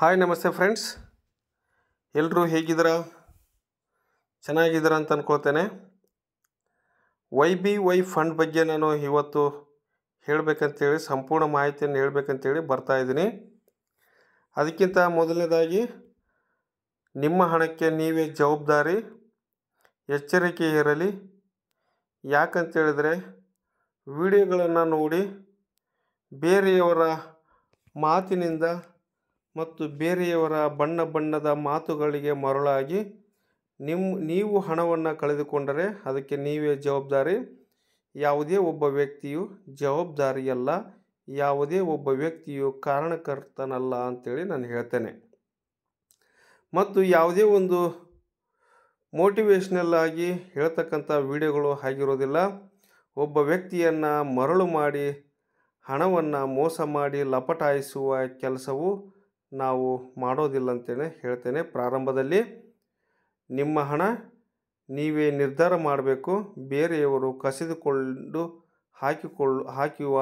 hi ನಮಸ್ತೆ friends ಎಲ್ಲರೂ ಹೇಗಿದ್ದೀರ ಚೆನ್ನಾಗಿದ್ದೀರ ಅಂತ ಅನ್ಕೋತೇನೆ ವೈ ಬಿ ವೈ ಫಂಡ್ ಬಗ್ಗೆ ನಾನು ಇವತ್ತು ಹೇಳಬೇಕಂತೇಳಿ ಸಂಪೂರ್ಣ ಮಾಹಿತಿಯನ್ನು ಹೇಳಬೇಕಂತೇಳಿ ಬರ್ತಾಯಿದ್ದೀನಿ ಅದಕ್ಕಿಂತ ಮೊದಲನೇದಾಗಿ ನಿಮ್ಮ ಹಣಕ್ಕೆ ನೀವೇ ಜವಾಬ್ದಾರಿ ಎಚ್ಚರಿಕೆ ಇರಲಿ ಯಾಕಂತೇಳಿದರೆ ವಿಡಿಯೋಗಳನ್ನು ನೋಡಿ ಬೇರೆಯವರ ಮಾತಿನಿಂದ ಮತ್ತು ಬೇರೆಯವರ ಬಣ್ಣ ಬಣ್ಣದ ಮಾತುಗಳಿಗೆ ಮರಳಾಗಿ ನಿಮ್ಮ ನೀವು ಹಣವನ್ನು ಕಳೆದುಕೊಂಡರೆ ಅದಕ್ಕೆ ನೀವೇ ಜವಾಬ್ದಾರಿ ಯಾವುದೇ ಒಬ್ಬ ವ್ಯಕ್ತಿಯು ಜವಾಬ್ದಾರಿಯಲ್ಲ ಯಾವುದೇ ಒಬ್ಬ ವ್ಯಕ್ತಿಯು ಕಾರಣಕರ್ತನಲ್ಲ ಅಂತೇಳಿ ನಾನು ಹೇಳ್ತೇನೆ ಮತ್ತು ಯಾವುದೇ ಒಂದು ಮೋಟಿವೇಶ್ನಲ್ ಆಗಿ ಹೇಳ್ತಕ್ಕಂಥ ವಿಡಿಯೋಗಳು ಆಗಿರೋದಿಲ್ಲ ಒಬ್ಬ ವ್ಯಕ್ತಿಯನ್ನು ಮರಳು ಮಾಡಿ ಹಣವನ್ನು ಮೋಸ ಮಾಡಿ ಲಪಟಾಯಿಸುವ ಕೆಲಸವು ನಾವು ಮಾಡೋದಿಲ್ಲ ಅಂತೇಳಿ ಹೇಳ್ತೇನೆ ಪ್ರಾರಂಭದಲ್ಲಿ ನಿಮ್ಮ ಹಣ ನೀವೇ ನಿರ್ಧಾರ ಮಾಡಬೇಕು ಬೇರೆಯವರು ಕಸಿದುಕೊಂಡು ಹಾಕಿಕೊಳ್ಳು ಹಾಕುವ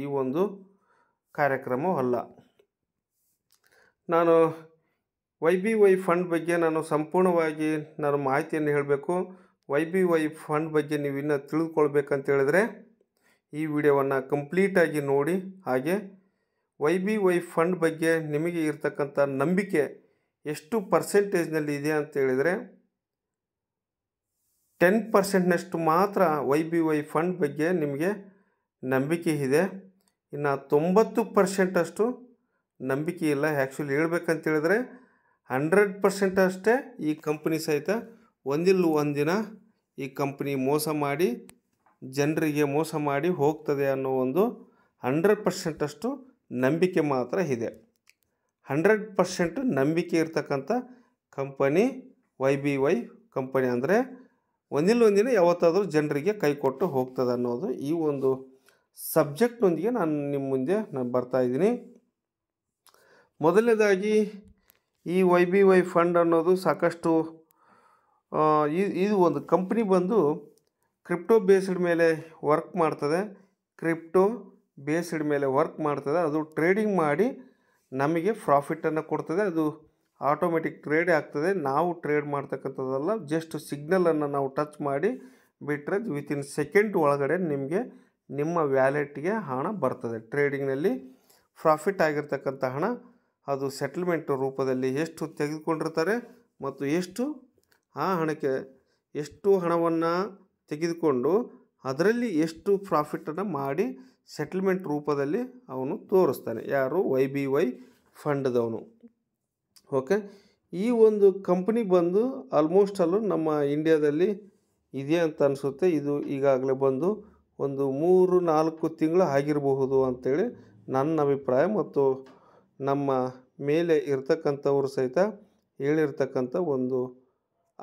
ಈ ಒಂದು ಕಾರ್ಯಕ್ರಮವಲ್ಲ ನಾನು ವೈ ಬಿ ವೈ ಫಂಡ್ ಬಗ್ಗೆ ನಾನು ಸಂಪೂರ್ಣವಾಗಿ ನಾನು ಮಾಹಿತಿಯನ್ನು ಹೇಳಬೇಕು ವೈ ಬಿ ವೈ ಫಂಡ್ ಬಗ್ಗೆ ನೀವು ಇನ್ನೂ ತಿಳಿದುಕೊಳ್ಬೇಕಂತೇಳಿದ್ರೆ ಈ ವಿಡಿಯೋವನ್ನು ಕಂಪ್ಲೀಟಾಗಿ ನೋಡಿ ಹಾಗೆ ವೈ ಬಿ ವೈ ಫಂಡ್ ಬಗ್ಗೆ ನಿಮಗೆ ಇರತಕ್ಕಂಥ ನಂಬಿಕೆ ಎಷ್ಟು ಪರ್ಸೆಂಟೇಜ್ನಲ್ಲಿ ಇದೆ ಅಂತ ಹೇಳಿದರೆ ಟೆನ್ ಪರ್ಸೆಂಟ್ನಷ್ಟು ಮಾತ್ರ ವೈ ಬಿ ವೈ ಫಂಡ್ ಬಗ್ಗೆ ನಿಮಗೆ ನಂಬಿಕೆ ಇದೆ ಇನ್ನು ತೊಂಬತ್ತು ಪರ್ಸೆಂಟಷ್ಟು ನಂಬಿಕೆ ಇಲ್ಲ ಆ್ಯಕ್ಚುಲಿ ಹೇಳ್ಬೇಕಂತೇಳಿದ್ರೆ ಹೇಳಿದ್ರೆ ಹಂಡ್ರೆಡ್ ಪರ್ಸೆಂಟ್ ಅಷ್ಟೇ ಈ ಕಂಪ್ನಿ ಸಹಿತ ಒಂದಿಲ್ಲ ಒಂದಿನ ಈ ಕಂಪ್ನಿ ಮೋಸ ಮಾಡಿ ಜನರಿಗೆ ಮೋಸ ಮಾಡಿ ಹೋಗ್ತದೆ ಅನ್ನೋ ಒಂದು ಹಂಡ್ರೆಡ್ ಪರ್ಸೆಂಟಷ್ಟು ನಂಬಿಕೆ ಮಾತ್ರ ಇದೆ ಹಂಡ್ರೆಡ್ ಪರ್ಸೆಂಟ್ ನಂಬಿಕೆ ಇರ್ತಕ್ಕಂಥ company Y B Y company ಅಂದರೆ ಒಂದಿಲ್ಲ ಒಂದಿನ ಯಾವತ್ತಾದರೂ ಜನರಿಗೆ ಕೈ ಕೊಟ್ಟು ಹೋಗ್ತದೆ ಅನ್ನೋದು ಈ ಒಂದು ಸಬ್ಜೆಕ್ಟ್ನೊಂದಿಗೆ ನಾನು ನಿಮ್ಮ ಮುಂದೆ ನಾನು ಬರ್ತಾ ಇದ್ದೀನಿ ಮೊದಲನೇದಾಗಿ ಈ ವೈ ಬಿ ವೈ ಫಂಡ್ ಅನ್ನೋದು ಸಾಕಷ್ಟು ಇದು ಒಂದು ಕಂಪ್ನಿ ಬಂದು ಕ್ರಿಪ್ಟೋ ಬೇಸ್ಡ್ ಮೇಲೆ ವರ್ಕ್ ಮಾಡ್ತದೆ ಕ್ರಿಪ್ಟೋ ಬೇಸ್ಡ್ ಮೇಲೆ ವರ್ಕ್ ಮಾಡ್ತದೆ ಅದು ಟ್ರೇಡಿಂಗ್ ಮಾಡಿ ನಮಗೆ ಪ್ರಾಫಿಟನ್ನು ಕೊಡ್ತದೆ ಅದು ಆಟೋಮೆಟಿಕ್ ಟ್ರೇಡ್ ಆಗ್ತದೆ ನಾವು ಟ್ರೇಡ್ ಮಾಡ್ತಕ್ಕಂಥದ್ದಲ್ಲ ಜಸ್ಟ್ ಸಿಗ್ನಲನ್ನು ನಾವು ಟಚ್ ಮಾಡಿ ಬಿಟ್ಟರೆ ವಿತಿನ್ ಸೆಕೆಂಡ್ ಒಳಗಡೆ ನಿಮಗೆ ನಿಮ್ಮ ವ್ಯಾಲೆಟ್ಗೆ ಹಣ ಬರ್ತದೆ ಟ್ರೇಡಿಂಗ್ನಲ್ಲಿ ಪ್ರಾಫಿಟ್ ಆಗಿರ್ತಕ್ಕಂಥ ಹಣ ಅದು ಸೆಟಲ್ಮೆಂಟ್ ರೂಪದಲ್ಲಿ ಎಷ್ಟು ತೆಗೆದುಕೊಂಡಿರ್ತಾರೆ ಮತ್ತು ಎಷ್ಟು ಆ ಹಣಕ್ಕೆ ಎಷ್ಟು ಹಣವನ್ನು ತೆಗೆದುಕೊಂಡು ಅದರಲ್ಲಿ ಎಷ್ಟು ಪ್ರಾಫಿಟನ್ನು ಮಾಡಿ ಸೆಟಲ್ಮೆಂಟ್ ರೂಪದಲ್ಲಿ ಅವನು ತೋರಿಸ್ತಾನೆ ಯಾರು ವೈ ಬಿ ವೈ ಫಂಡದವನು ಓಕೆ ಈ ಒಂದು ಕಂಪ್ನಿ ಬಂದು ಆಲ್ಮೋಸ್ಟ್ ಅಲ್ಲೂ ನಮ್ಮ ಇಂಡಿಯಾದಲ್ಲಿ ಇದೆ ಅಂತ ಅನಿಸುತ್ತೆ ಇದು ಈಗಾಗಲೇ ಬಂದು ಒಂದು ಮೂರು ನಾಲ್ಕು ತಿಂಗಳು ಆಗಿರಬಹುದು ಅಂಥೇಳಿ ನನ್ನ ಅಭಿಪ್ರಾಯ ಮತ್ತು ನಮ್ಮ ಮೇಲೆ ಇರ್ತಕ್ಕಂಥವರು ಸಹಿತ ಹೇಳಿರ್ತಕ್ಕಂಥ ಒಂದು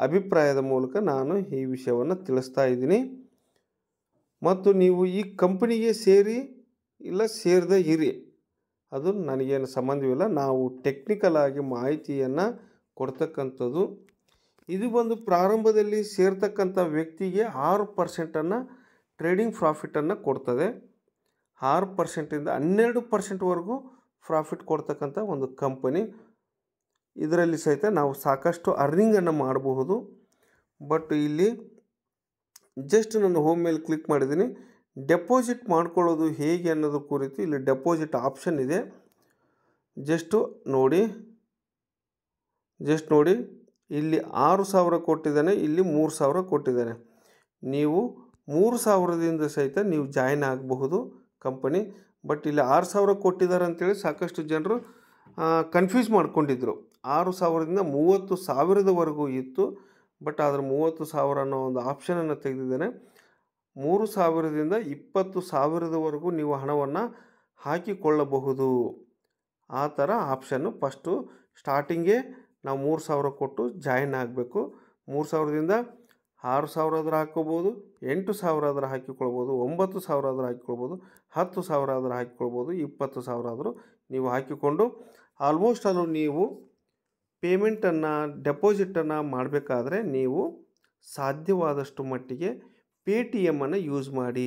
ಅಭಿಪ್ರಾಯದ ಮೂಲಕ ನಾನು ಈ ವಿಷಯವನ್ನು ತಿಳಿಸ್ತಾ ಇದ್ದೀನಿ ಮತ್ತು ನೀವು ಈ ಕಂಪನಿಗೆ ಸೇರಿ ಇಲ್ಲ ಸೇರದೇ ಇರಿ ಅದು ನನಗೇನು ಸಂಬಂಧವಿಲ್ಲ ನಾವು ಟೆಕ್ನಿಕಲ್ ಆಗಿ ಮಾಹಿತಿಯನ್ನು ಕೊಡ್ತಕ್ಕಂಥದ್ದು ಇದು ಬಂದು ಪ್ರಾರಂಭದಲ್ಲಿ ಸೇರ್ತಕ್ಕಂಥ ವ್ಯಕ್ತಿಗೆ ಆರು ಪರ್ಸೆಂಟನ್ನು ಟ್ರೇಡಿಂಗ್ ಪ್ರಾಫಿಟನ್ನು ಕೊಡ್ತದೆ ಆರು ಪರ್ಸೆಂಟಿಂದ ಹನ್ನೆರಡು ಪರ್ಸೆಂಟ್ವರೆಗೂ ಪ್ರಾಫಿಟ್ ಕೊಡ್ತಕ್ಕಂಥ ಒಂದು ಕಂಪನಿ ಇದರಲ್ಲಿ ಸಹಿತ ನಾವು ಸಾಕಷ್ಟು ಅರ್ನಿಂಗನ್ನು ಮಾಡಬಹುದು ಬಟ್ ಇಲ್ಲಿ ಜಸ್ಟ್ ನಾನು ಹೋಮ್ ಮೇಲೆ ಕ್ಲಿಕ್ ಮಾಡಿದ್ದೀನಿ ಡೆಪಾಸಿಟ್ ಮಾಡ್ಕೊಳ್ಳೋದು ಹೇಗೆ ಅನ್ನೋದು ಕುರಿತು ಇಲ್ಲಿ ಡೆಪಾಸಿಟ್ ಆಪ್ಷನ್ ಇದೆ ಜಸ್ಟು ನೋಡಿ ಜಸ್ಟ್ ನೋಡಿ ಇಲ್ಲಿ ಆರು ಸಾವಿರ ಕೊಟ್ಟಿದ್ದಾನೆ ಇಲ್ಲಿ ಮೂರು ಸಾವಿರ ಕೊಟ್ಟಿದ್ದಾನೆ ನೀವು ಮೂರು ಸಾವಿರದಿಂದ ಸಹಿತ ನೀವು ಜಾಯಿನ್ ಆಗಬಹುದು ಕಂಪನಿ ಬಟ್ ಇಲ್ಲಿ ಆರು ಸಾವಿರ ಕೊಟ್ಟಿದ್ದಾರೆ ಅಂತೇಳಿ ಸಾಕಷ್ಟು ಜನರು ಕನ್ಫ್ಯೂಸ್ ಮಾಡ್ಕೊಂಡಿದ್ರು ಆರು ಸಾವಿರದಿಂದ ಮೂವತ್ತು ಸಾವಿರದವರೆಗೂ ಇತ್ತು ಬಟ್ ಅದರ ಮೂವತ್ತು ಸಾವಿರ ಅನ್ನೋ ಒಂದು ಆಪ್ಷನನ್ನು ತೆಗೆದಿದ್ದೇನೆ ಮೂರು ಸಾವಿರದಿಂದ ಇಪ್ಪತ್ತು ಸಾವಿರದವರೆಗೂ ನೀವು ಹಣವನ್ನು ಹಾಕಿಕೊಳ್ಳಬಹುದು ಆ ಥರ ಆಪ್ಷನ್ನು ಫಸ್ಟು ಸ್ಟಾರ್ಟಿಂಗೇ ನಾವು ಮೂರು ಸಾವಿರ ಕೊಟ್ಟು ಜಾಯಿನ್ ಆಗಬೇಕು ಮೂರು ಸಾವಿರದಿಂದ ಆರು ಸಾವಿರ ಆದರೂ ಹಾಕ್ಕೋಬೋದು ಎಂಟು ಸಾವಿರ ಆದರೂ ಹಾಕಿಕೊಳ್ಬೋದು ಒಂಬತ್ತು ಸಾವಿರ ಆದರೂ ಹಾಕಿಕೊಳ್ಬೋದು ಹತ್ತು ಸಾವಿರ ಆದರೂ ಹಾಕಿಕೊಳ್ಬೋದು ಇಪ್ಪತ್ತು ಸಾವಿರ ಆದರೂ ನೀವು ಹಾಕಿಕೊಂಡು ಆಲ್ಮೋಸ್ಟ್ ಅಲ್ಲೂ ನೀವು ಪೇಮೆಂಟನ್ನು ಡೆಪಾಸಿಟನ್ನು ಮಾಡಬೇಕಾದ್ರೆ ನೀವು ಸಾಧ್ಯವಾದಷ್ಟು ಮಟ್ಟಿಗೆ ಪೇ ಟಿ ಎಮ್ಮನ್ನು ಯೂಸ್ ಮಾಡಿ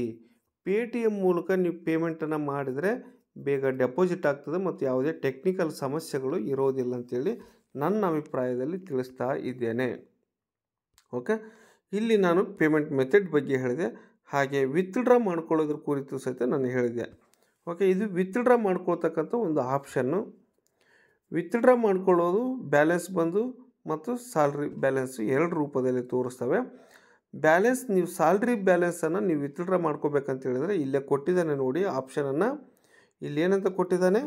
ಪೇ ಟಿ ಎಮ್ ಮೂಲಕ ನೀವು ಪೇಮೆಂಟನ್ನು ಮಾಡಿದರೆ ಬೇಗ ಡೆಪಾಸಿಟ್ ಆಗ್ತದೆ ಮತ್ತು ಯಾವುದೇ ಟೆಕ್ನಿಕಲ್ ಸಮಸ್ಯೆಗಳು ಇರೋದಿಲ್ಲ ಅಂಥೇಳಿ ನನ್ನ ಅಭಿಪ್ರಾಯದಲ್ಲಿ ತಿಳಿಸ್ತಾ ಇದ್ದೇನೆ ಓಕೆ ಇಲ್ಲಿ ನಾನು ಪೇಮೆಂಟ್ ಮೆಥಡ್ ಬಗ್ಗೆ ಹೇಳಿದೆ ಹಾಗೆ ವಿತ್ಡ್ರಾ ಮಾಡ್ಕೊಳ್ಳೋದ್ರ ಕುರಿತು ಸಹಿತ ನಾನು ಹೇಳಿದೆ ಓಕೆ ಇದು ವಿತ್ಡ್ರಾ ಮಾಡ್ಕೊಳ್ತಕ್ಕಂಥ ಒಂದು ಆಪ್ಷನ್ನು ವಿತ್ಡ್ರಾ ಮಾಡ್ಕೊಳ್ಳೋದು ಬ್ಯಾಲೆನ್ಸ್ ಬಂದು ಮತ್ತು ಸ್ಯಾಲ್ರಿ ಬ್ಯಾಲೆನ್ಸು ಎರಡು ರೂಪದಲ್ಲಿ ತೋರಿಸ್ತವೆ ಬ್ಯಾಲೆನ್ಸ್ ನೀವು ಸ್ಯಾಲ್ರಿ ಬ್ಯಾಲೆನ್ಸನ್ನು ನೀವು ವಿತ್ಡ್ರಾ ಮಾಡ್ಕೋಬೇಕಂತ ಹೇಳಿದರೆ ಇಲ್ಲೇ ಕೊಟ್ಟಿದ್ದಾನೆ ನೋಡಿ ಆಪ್ಷನನ್ನು ಇಲ್ಲಿ ಏನಂತ ಕೊಟ್ಟಿದ್ದಾನೆ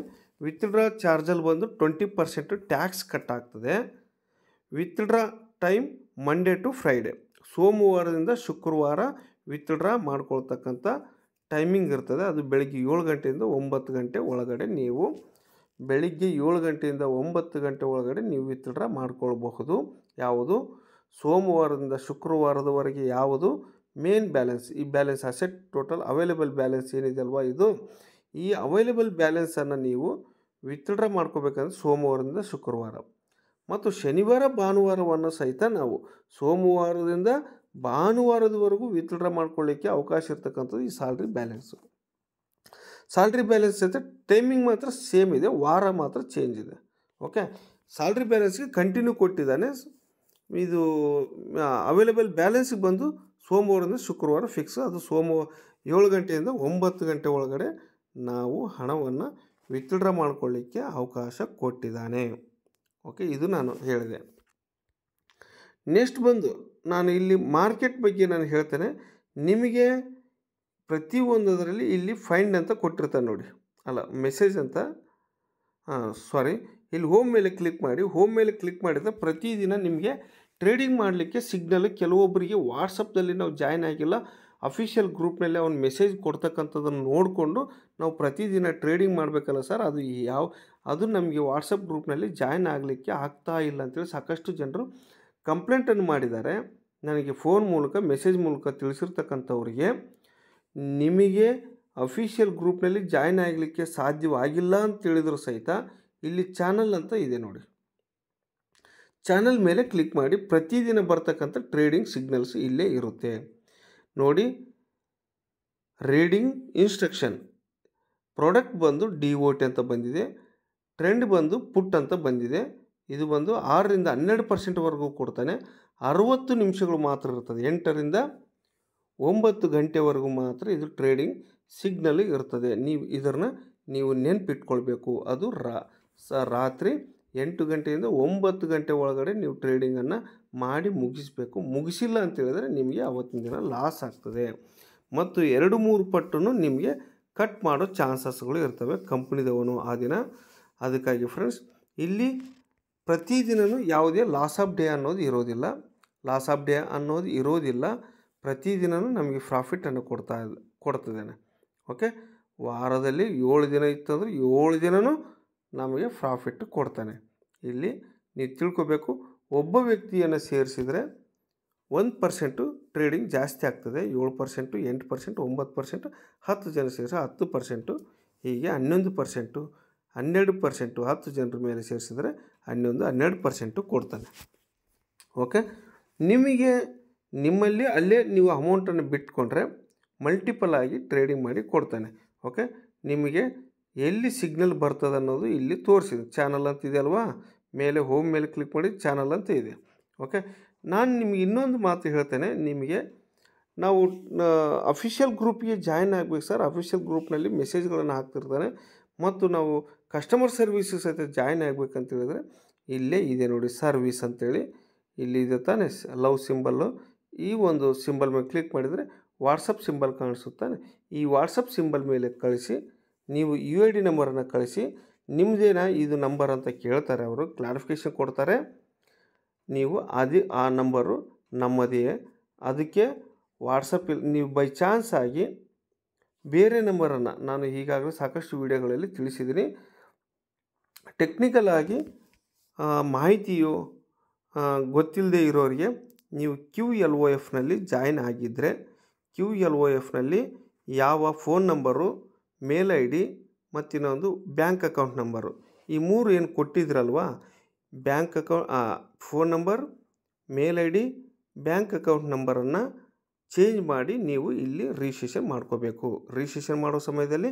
ವಿತ್ಡ್ರಾ ಚಾರ್ಜಲ್ಲಿ ಬಂದು ಟ್ವೆಂಟಿ ಪರ್ಸೆಂಟು ಟ್ಯಾಕ್ಸ್ ಕಟ್ ಆಗ್ತದೆ withdraw time Monday to Friday ಸೋಮವಾರದಿಂದ ಶುಕ್ರವಾರ ವಿತ್ಡ್ರಾ ಮಾಡ್ಕೊಳ್ತಕ್ಕಂಥ ಟೈಮಿಂಗ್ ಇರ್ತದೆ ಅದು ಬೆಳಗ್ಗೆ ಏಳು ಗಂಟೆಯಿಂದ ಒಂಬತ್ತು ಗಂಟೆ ಒಳಗಡೆ ನೀವು ಬೆಳಿಗ್ಗೆ ಏಳು ಗಂಟೆಯಿಂದ ಒಂಬತ್ತು ಗಂಟೆ ಒಳಗಡೆ ನೀವು ವಿತ್ಡ್ರಾ ಮಾಡ್ಕೊಳ್ಬಹುದು ಯಾವುದು ಸೋಮವಾರದಿಂದ ಶುಕ್ರವಾರದವರೆಗೆ ಯಾವುದು ಮೇನ್ ಬ್ಯಾಲೆನ್ಸ್ ಈ balance asset total available balance ಏನಿದೆ ಅಲ್ವಾ ಇದು ಈ ಅವೈಲೇಬಲ್ ಬ್ಯಾಲೆನ್ಸನ್ನು ನೀವು ವಿತ್ಡ್ರಾ ಮಾಡ್ಕೋಬೇಕಂದ್ರೆ ಸೋಮವಾರದಿಂದ ಶುಕ್ರವಾರ ಮತ್ತು ಶನಿವಾರ ಭಾನುವಾರವನ್ನು ಸಹಿತ ನಾವು ಸೋಮವಾರದಿಂದ ಭಾನುವಾರದವರೆಗೂ ವಿತ್ಡ್ರಾ ಮಾಡ್ಕೊಳ್ಳಿಕ್ಕೆ ಅವಕಾಶ ಇರತಕ್ಕಂಥದ್ದು ಈ ಸ್ಯಾಲ್ರಿ ಬ್ಯಾಲೆನ್ಸು ಸ್ಯಾಲ್ರಿ ಬ್ಯಾಲೆನ್ಸ್ ಜೊತೆ ಟೈಮಿಂಗ್ ಮಾತ್ರ ಸೇಮ್ ಇದೆ ವಾರ ಮಾತ್ರ ಚೇಂಜ್ ಇದೆ ಓಕೆ ಸ್ಯಾಲ್ರಿ ಬ್ಯಾಲೆನ್ಸ್ಗೆ ಕಂಟಿನ್ಯೂ ಕೊಟ್ಟಿದ್ದಾನೆ ಇದು ಅವೈಲೇಬಲ್ ಬ್ಯಾಲೆನ್ಸಿಗೆ ಬಂದು ಸೋಮವಾರದಿಂದ ಶುಕ್ರವಾರ ಫಿಕ್ಸ್ ಅದು ಸೋಮವಾರ ಏಳು ಗಂಟೆಯಿಂದ ಒಂಬತ್ತು ಗಂಟೆ ಒಳಗಡೆ ನಾವು ಹಣವನ್ನು ವಿತ್ಡ್ರಾ ಮಾಡಿಕೊಳ್ಳಿಕ್ಕೆ ಅವಕಾಶ ಕೊಟ್ಟಿದ್ದಾನೆ ಓಕೆ ಇದು ನಾನು ಹೇಳಿದೆ ನೆಕ್ಸ್ಟ್ ಬಂದು ನಾನು ಇಲ್ಲಿ ಮಾರ್ಕೆಟ್ ಬಗ್ಗೆ ನಾನು ಹೇಳ್ತೇನೆ ನಿಮಗೆ ಪ್ರತಿಯೊಂದರಲ್ಲಿ ಇಲ್ಲಿ ಫೈಂಡ್ ಅಂತ ಕೊಟ್ಟಿರ್ತಾರೆ ನೋಡಿ ಅಲ್ಲ ಮೆಸೇಜ್ ಅಂತ ಸಾರಿ ಇಲ್ಲಿ ಹೋಮ್ ಮೇಲೆ ಕ್ಲಿಕ್ ಮಾಡಿ ಹೋಮ್ ಮೇಲೆ ಕ್ಲಿಕ್ ಮಾಡಿದರೆ ಪ್ರತಿದಿನ ನಿಮಗೆ ಟ್ರೇಡಿಂಗ್ ಮಾಡಲಿಕ್ಕೆ ಸಿಗ್ನಲ್ ಕೆಲವೊಬ್ಬರಿಗೆ ವಾಟ್ಸಪ್ದಲ್ಲಿ ನಾವು ಜಾಯ್ನ್ ಆಗಿಲ್ಲ ಅಫಿಷಿಯಲ್ ಗ್ರೂಪ್ನಲ್ಲಿ ಅವ್ನು ಮೆಸೇಜ್ ಕೊಡ್ತಕ್ಕಂಥದ್ದನ್ನು ನೋಡಿಕೊಂಡು ನಾವು ಪ್ರತಿದಿನ ಟ್ರೇಡಿಂಗ್ ಮಾಡಬೇಕಲ್ಲ ಸರ್ ಅದು ಯಾವ ಅದು ನಮಗೆ ವಾಟ್ಸಪ್ ಗ್ರೂಪ್ನಲ್ಲಿ ಜಾಯ್ನ್ ಆಗಲಿಕ್ಕೆ ಆಗ್ತಾ ಇಲ್ಲ ಅಂತೇಳಿ ಸಾಕಷ್ಟು ಜನರು ಕಂಪ್ಲೇಂಟನ್ನು ಮಾಡಿದ್ದಾರೆ ನನಗೆ ಫೋನ್ ಮೂಲಕ ಮೆಸೇಜ್ ಮೂಲಕ ತಿಳಿಸಿರ್ತಕ್ಕಂಥವ್ರಿಗೆ ನಿಮಗೆ ಅಫಿಷಿಯಲ್ ಗ್ರೂಪ್ನಲ್ಲಿ ಜಾಯ್ನ್ ಆಗಲಿಕ್ಕೆ ಸಾಧ್ಯವಾಗಿಲ್ಲ ಅಂತ ತಿಳಿದ್ರು ಸಹಿತ ಇಲ್ಲಿ ಚಾನಲ್ ಅಂತ ಇದೆ ನೋಡಿ ಚಾನಲ್ ಮೇಲೆ ಕ್ಲಿಕ್ ಮಾಡಿ ಪ್ರತಿದಿನ ಬರ್ತಕ್ಕಂಥ ಟ್ರೇಡಿಂಗ್ ಸಿಗ್ನಲ್ಸ್ ಇಲ್ಲೇ ಇರುತ್ತೆ ನೋಡಿ ರೀಡಿಂಗ್ ಇನ್ಸ್ಟ್ರಕ್ಷನ್ ಪ್ರಾಡಕ್ಟ್ ಬಂದು ಡಿ ಒ ಅಂತ ಬಂದಿದೆ ಟ್ರೆಂಡ್ ಬಂದು ಪುಟ್ ಅಂತ ಬಂದಿದೆ ಇದು ಬಂದು ಆರರಿಂದ ಹನ್ನೆರಡು ಪರ್ಸೆಂಟ್ವರೆಗೂ ಕೊಡ್ತಾನೆ ಅರುವತ್ತು ನಿಮಿಷಗಳು ಮಾತ್ರ ಇರ್ತದೆ ಎಂಟರಿಂದ ಒಂಬತ್ತು ಗಂಟೆವರೆಗೂ ಮಾತ್ರ ಇದು ಟ್ರೇಡಿಂಗ್ ಸಿಗ್ನಲ್ ಇರ್ತದೆ ನೀವು ಇದನ್ನು ನೀವು ನೆನ್ಪಿಟ್ಕೊಳ್ಬೇಕು ಅದು ರಾ ಸ ರಾತ್ರಿ ಎಂಟು ಗಂಟೆಯಿಂದ ಒಂಬತ್ತು ಗಂಟೆ ಒಳಗಡೆ ನೀವು ಟ್ರೇಡಿಂಗನ್ನು ಮಾಡಿ ಮುಗಿಸಬೇಕು ಮುಗಿಸಿಲ್ಲ ಅಂತೇಳಿದ್ರೆ ನಿಮಗೆ ಅವತ್ತಿನ ದಿನ ಲಾಸ್ ಆಗ್ತದೆ ಮತ್ತು ಎರಡು ಮೂರು ಪಟ್ಟು ನಿಮಗೆ ಕಟ್ ಮಾಡೋ ಚಾನ್ಸಸ್ಗಳು ಇರ್ತವೆ ಕಂಪ್ನಿದವನು ಆ ದಿನ ಅದಕ್ಕಾಗಿ ಫ್ರೆಂಡ್ಸ್ ಇಲ್ಲಿ ಪ್ರತಿದಿನವೂ ಯಾವುದೇ ಲಾಸ್ ಆಫ್ ಡೇ ಅನ್ನೋದು ಇರೋದಿಲ್ಲ ಲಾಸ್ ಆಫ್ ಡೇ ಅನ್ನೋದು ಇರೋದಿಲ್ಲ ಪ್ರತಿದಿನವೂ ನಮಗೆ ಪ್ರಾಫಿಟನ್ನು ಕೊಡ್ತಾ ಕೊಡ್ತಿದ್ದೇನೆ ಓಕೆ ವಾರದಲ್ಲಿ ಏಳು ದಿನ ಇತ್ತಂದ್ರೆ ಏಳು ದಿನವೂ ನಮಗೆ ಪ್ರಾಫಿಟ್ ಕೊಡ್ತಾನೆ ಇಲ್ಲಿ ನೀವು ತಿಳ್ಕೊಬೇಕು ಒಬ್ಬ ವ್ಯಕ್ತಿಯನ್ನು ಸೇರಿಸಿದರೆ ಒಂದು ಪರ್ಸೆಂಟು ಟ್ರೇಡಿಂಗ್ ಜಾಸ್ತಿ ಆಗ್ತದೆ ಏಳು ಪರ್ಸೆಂಟು ಎಂಟು ಪರ್ಸೆಂಟ್ ಒಂಬತ್ತು ಪರ್ಸೆಂಟ್ ಹತ್ತು ಜನ ಸೇರಿಸಿ ಹತ್ತು ಪರ್ಸೆಂಟು ಹೀಗೆ ಹನ್ನೊಂದು ಪರ್ಸೆಂಟು ಹನ್ನೆರಡು ಪರ್ಸೆಂಟು ಹತ್ತು ಜನರ ಮೇಲೆ ಸೇರಿಸಿದರೆ ಹನ್ನೊಂದು ಹನ್ನೆರಡು ಪರ್ಸೆಂಟು ಕೊಡ್ತಾನೆ ಓಕೆ ನಿಮಗೆ ನಿಮ್ಮಲ್ಲಿ ಅಲ್ಲೇ ನೀವು ಅಮೌಂಟನ್ನು ಬಿಟ್ಕೊಂಡ್ರೆ ಮಲ್ಟಿಪಲ್ ಆಗಿ ಟ್ರೇಡಿಂಗ್ ಮಾಡಿ ಕೊಡ್ತಾನೆ ಓಕೆ ನಿಮಗೆ ಎಲ್ಲಿ ಸಿಗ್ನಲ್ ಬರ್ತದೆ ಅನ್ನೋದು ಇಲ್ಲಿ ತೋರಿಸಿದೆ ಚಾನಲ್ ಅಂತ ಇದೆ ಅಲ್ವಾ ಮೇಲೆ ಹೋಮ್ ಮೇಲೆ ಕ್ಲಿಕ್ ಮಾಡಿ ಚಾನಲ್ ಅಂತ ಇದೆ ಓಕೆ ನಾನು ನಿಮಗೆ ಇನ್ನೊಂದು ಮಾತು ಹೇಳ್ತೇನೆ ನಿಮಗೆ ನಾವು ಅಫಿಷಿಯಲ್ ಗ್ರೂಪ್ಗೆ ಜಾಯ್ನ್ ಆಗಬೇಕು ಸರ್ ಅಫಿಷಿಯಲ್ ಗ್ರೂಪ್ನಲ್ಲಿ ಮೆಸೇಜ್ಗಳನ್ನು ಹಾಕ್ತಿರ್ತಾನೆ ಮತ್ತು ನಾವು ಕಸ್ಟಮರ್ ಸರ್ವೀಸು ಸಹಿತ ಜಾಯ್ನ್ ಆಗಬೇಕಂತ ಹೇಳಿದ್ರೆ ಇಲ್ಲೇ ಇದೆ ನೋಡಿ ಸರ್ವೀಸ್ ಅಂತೇಳಿ ಇಲ್ಲಿ ಇದೆ ತಾನೇ ಲವ್ ಸಿಂಬಲ್ಲು ಈ ಒಂದು ಸಿಂಬಲ್ ಮೇಲೆ ಕ್ಲಿಕ್ ಮಾಡಿದರೆ ವಾಟ್ಸಪ್ ಸಿಂಬಲ್ ಕಾಣಿಸುತ್ತಾನೆ ಈ ವಾಟ್ಸಪ್ ಸಿಂಬಲ್ ಮೇಲೆ ಕಳಿಸಿ ನೀವು ಯು ಐ ಡಿ ನಂಬರನ್ನು ಕಳಿಸಿ ನಿಮ್ಮದೇನ ಇದು ನಂಬರ್ ಅಂತ ಕೇಳ್ತಾರೆ ಅವರು ಕ್ಲಾರಿಫಿಕೇಷನ್ ಕೊಡ್ತಾರೆ ನೀವು ಅದು ಆ ನಂಬರು ನಮ್ಮದೇ ಅದಕ್ಕೆ ವಾಟ್ಸಪ್ಪಲ್ಲಿ ನೀವು ಬೈ ಚಾನ್ಸ್ ಆಗಿ ಬೇರೆ ನಂಬರನ್ನು ನಾನು ಈಗಾಗಲೇ ಸಾಕಷ್ಟು ವಿಡಿಯೋಗಳಲ್ಲಿ ತಿಳಿಸಿದ್ದೀನಿ ಟೆಕ್ನಿಕಲ್ ಆಗಿ ಮಾಹಿತಿಯು ಗೊತ್ತಿಲ್ಲದೆ ಇರೋರಿಗೆ ನೀವು ಕ್ಯೂ ಎಲ್ ಒ ಎಫ್ನಲ್ಲಿ ಜಾಯಿನ್ ಆಗಿದ್ದರೆ ಕ್ಯೂ ಎಲ್ ಒ ಎಫ್ನಲ್ಲಿ ಯಾವ phone number mail I D ಮತ್ತಿನ್ನೊಂದು ಬ್ಯಾಂಕ್ ಅಕೌಂಟ್ ನಂಬರು ಈ ಮೂರು ಏನು ಕೊಟ್ಟಿದ್ರಲ್ವ bank account phone number mail I D bank account ನಂಬರನ್ನು ಚೇಂಜ್ ಮಾಡಿ ನೀವು ಇಲ್ಲಿ ರಿಜಿಸ್ಟ್ರೇಷನ್ ಮಾಡ್ಕೋಬೇಕು ರಿಜಿಸ್ಟ್ರೇಷನ್ ಮಾಡೋ ಸಮಯದಲ್ಲಿ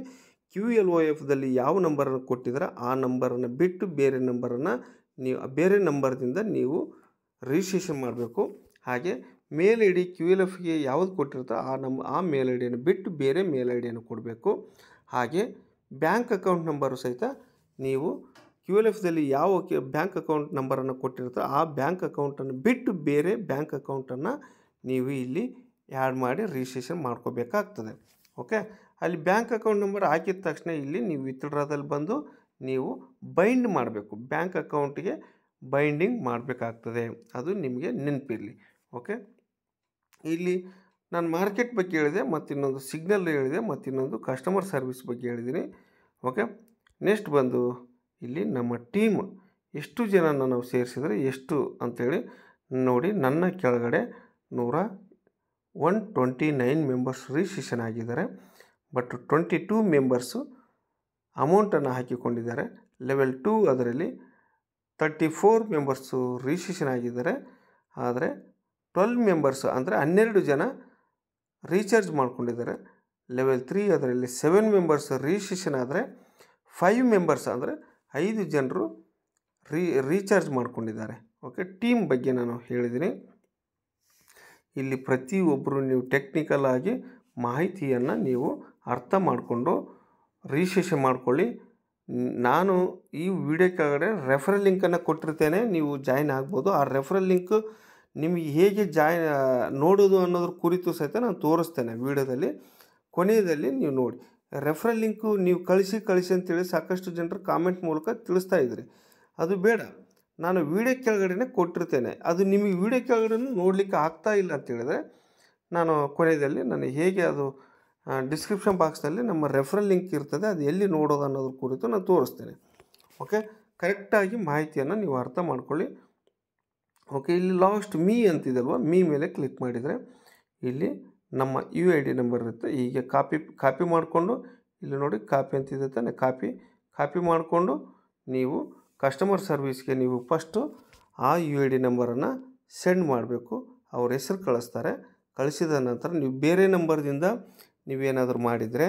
ಕ್ಯೂ ಎಲ್ ಒ ಎಫ್ದಲ್ಲಿ ಯಾವ ನಂಬರನ್ನು ಕೊಟ್ಟಿದ್ರೆ ಆ ನಂಬರನ್ನು ಬಿಟ್ಟು ಬೇರೆ ನಂಬರನ್ನು ನೀವು ಬೇರೆ ನಂಬರ್ದಿಂದ ನೀವು ರಿಜಿಸ್ಟ್ರೇಷನ್ ಮಾಡಬೇಕು ಹಾಗೆ mail I D Q L ಎಫ್ಗೆ ಯಾವುದು ಕೊಟ್ಟಿರ್ತೋ ಆ ನಮ್ಮ ಆ ಮೇಲ್ ಐ ಡಿಯನ್ನು ಬಿಟ್ಟು ಬೇರೆ ಮೇಲ್ ಐ ಡಿಯನ್ನು ಕೊಡಬೇಕು ಹಾಗೆ ಬ್ಯಾಂಕ್ ಅಕೌಂಟ್ ನಂಬರು ಸಹಿತ ನೀವು ಕ್ಯೂ ಎಲ್ ಎಫ್ದಲ್ಲಿ ಯಾವ ಬ್ಯಾಂಕ್ ಅಕೌಂಟ್ ನಂಬರನ್ನು ಕೊಟ್ಟಿರುತ್ತೋ ಆ ಬ್ಯಾಂಕ್ ಅಕೌಂಟನ್ನು ಬಿಟ್ಟು ಬೇರೆ ಬ್ಯಾಂಕ್ ಅಕೌಂಟನ್ನು ನೀವು ಇಲ್ಲಿ ಆ್ಯಡ್ ಮಾಡಿ ರಿಜಿಸ್ಟ್ರೇಷನ್ ಮಾಡ್ಕೋಬೇಕಾಗ್ತದೆ ಓಕೆ ಅಲ್ಲಿ ಬ್ಯಾಂಕ್ ಅಕೌಂಟ್ ನಂಬರ್ ಹಾಕಿದ ತಕ್ಷಣ ಇಲ್ಲಿ ನೀವು ವಿತ್ಡ್ರಾದಲ್ಲಿ ಬಂದು ನೀವು ಬೈಂಡ್ ಮಾಡಬೇಕು ಬ್ಯಾಂಕ್ ಅಕೌಂಟಿಗೆ ಬೈಂಡಿಂಗ್ ಮಾಡಬೇಕಾಗ್ತದೆ ಅದು ನಿಮಗೆ ನೆನಪಿರಲಿ ಓಕೆ ಇಲ್ಲಿ ನಾನು ಮಾರ್ಕೆಟ್ ಬಗ್ಗೆ ಹೇಳಿದೆ ಮತ್ತು ಇನ್ನೊಂದು ಸಿಗ್ನಲ್ ಹೇಳಿದೆ ಮತ್ತು ಇನ್ನೊಂದು ಕಸ್ಟಮರ್ ಸರ್ವಿಸ್ ಬಗ್ಗೆ ಹೇಳಿದ್ದೀನಿ ಓಕೆ ನೆಕ್ಸ್ಟ್ ಬಂದು ಇಲ್ಲಿ ನಮ್ಮ ಟೀಮ್ ಎಷ್ಟು ಜನ ನಾವು ಸೇರಿಸಿದರೆ ಎಷ್ಟು ಅಂಥೇಳಿ ನೋಡಿ ನನ್ನ ಕೆಳಗಡೆ ನೂರ one twenty nine members registration ಆಗಿದ್ದಾರೆ ಬಟ್ ಟ್ವೆಂಟಿ ಟೂ ಮೆಂಬರ್ಸು ಅಮೌಂಟನ್ನು ಹಾಕಿಕೊಂಡಿದ್ದಾರೆ ಲೆವೆಲ್ ಟೂ ಅದರಲ್ಲಿ ತರ್ಟಿ ಫೋರ್ ಮೆಂಬರ್ಸು ರಿಜಿಸ್ಟ್ರೇಷನ್ ಆಗಿದ್ದಾರೆ ಆದರೆ ಟ್ವೆಲ್ ಮೆಂಬರ್ಸ್ ಅಂದರೆ ಹನ್ನೆರಡು ಜನ ರೀಚಾರ್ಜ್ ಮಾಡ್ಕೊಂಡಿದ್ದಾರೆ ಲೆವೆಲ್ ತ್ರೀ ಅದರಲ್ಲಿ ಸೆವೆನ್ ಮೆಂಬರ್ಸ್ ರಿಜಿಸ್ಟ್ರೇಷನ್ ಆದರೆ ಫೈವ್ ಮೆಂಬರ್ಸ್ ಅಂದರೆ ಐದು ಜನರು ರೀ ರೀಚಾರ್ಜ್ ಮಾಡ್ಕೊಂಡಿದ್ದಾರೆ ಓಕೆ ಟೀಮ್ ಬಗ್ಗೆ ನಾನು ಹೇಳಿದ್ದೀನಿ ಇಲ್ಲಿ ಪ್ರತಿಯೊಬ್ಬರು ನೀವು ಟೆಕ್ನಿಕಲ್ ಆಗಿ ಮಾಹಿತಿಯನ್ನು ನೀವು ಅರ್ಥ ಮಾಡಿಕೊಂಡು ರಿಜಿಸ್ಟ್ರೇಷನ್ ಮಾಡ್ಕೊಳ್ಳಿ ನಾನು ಈ ವಿಡಿಯೋ ಕೆಳಗಡೆ ರೆಫರಲ್ ಲಿಂಕನ್ನು ಕೊಟ್ಟಿರ್ತೇನೆ ನೀವು ಜಾಯ್ನ್ ಆಗ್ಬೋದು ಆ ರೆಫರಲ್ ಲಿಂಕ್ ನಿಮಗೆ ಹೇಗೆ ಜಾಯ್ ನೋಡೋದು ಅನ್ನೋದ್ರ ಕುರಿತು ಸಹಿತ ನಾನು ತೋರಿಸ್ತೇನೆ ವಿಡಿಯೋದಲ್ಲಿ ಕೊನೆಯದಲ್ಲಿ ನೀವು ನೋಡಿ ರೆಫರಲ್ ಲಿಂಕು ನೀವು ಕಳಿಸಿ ಕಳಿಸಿ ಅಂತೇಳಿ ಸಾಕಷ್ಟು ಜನರು ಕಾಮೆಂಟ್ ಮೂಲಕ ತಿಳಿಸ್ತಾ ಇದ್ದೀರಿ ಅದು ಬೇಡ ನಾನು ವಿಡಿಯೋ ಕೆಳಗಡೆನೇ ಕೊಟ್ಟಿರ್ತೇನೆ ಅದು ನಿಮಗೆ ವಿಡಿಯೋ ಕೆಳಗಡೆ ನೋಡಲಿಕ್ಕೆ ಆಗ್ತಾ ಇಲ್ಲ ಅಂತೇಳಿದ್ರೆ ನಾನು ಕೊನೆಯಲ್ಲಿ ನಾನು ಹೇಗೆ ಅದು ಡಿಸ್ಕ್ರಿಪ್ಷನ್ ಬಾಕ್ಸ್ನಲ್ಲಿ ನಮ್ಮ ರೆಫರಲ್ ಲಿಂಕ್ ಇರ್ತದೆ ಅದು ಎಲ್ಲಿ ನೋಡೋದು ಅನ್ನೋದ್ರ ಕುರಿತು ನಾನು ತೋರಿಸ್ತೇನೆ ಓಕೆ ಕರೆಕ್ಟಾಗಿ ಮಾಹಿತಿಯನ್ನು ನೀವು ಅರ್ಥ ಮಾಡ್ಕೊಳ್ಳಿ ಓಕೆ ಇಲ್ಲಿ ಲಾಸ್ಟ್ ಮೀ ಅಂತಿದಲ್ವ ಮೀ ಮೇಲೆ ಕ್ಲಿಕ್ ಮಾಡಿದರೆ ಇಲ್ಲಿ ನಮ್ಮ ಯು ಐ ಡಿ ನಂಬರ್ ಇರುತ್ತೆ ಹೀಗೆ ಕಾಪಿ ಕಾಪಿ ಮಾಡಿಕೊಂಡು ಇಲ್ಲಿ ನೋಡಿ ಕಾಪಿ ಅಂತಿದೆ ತಾನೆ ಕಾಪಿ ಕಾಪಿ ಮಾಡಿಕೊಂಡು ನೀವು ಕಸ್ಟಮರ್ ಸರ್ವಿಸ್ಗೆ ನೀವು ಫಸ್ಟು ಆ ಯು ಐ ಡಿ ನಂಬರನ್ನು ಸೆಂಡ್ ಮಾಡಬೇಕು ಅವ್ರ ಹೆಸರು ಕಳಿಸ್ತಾರೆ ಕಳಿಸಿದ ನಂತರ ನೀವು ಬೇರೆ ನಂಬರ್ದಿಂದ ನೀವೇನಾದರೂ ಮಾಡಿದರೆ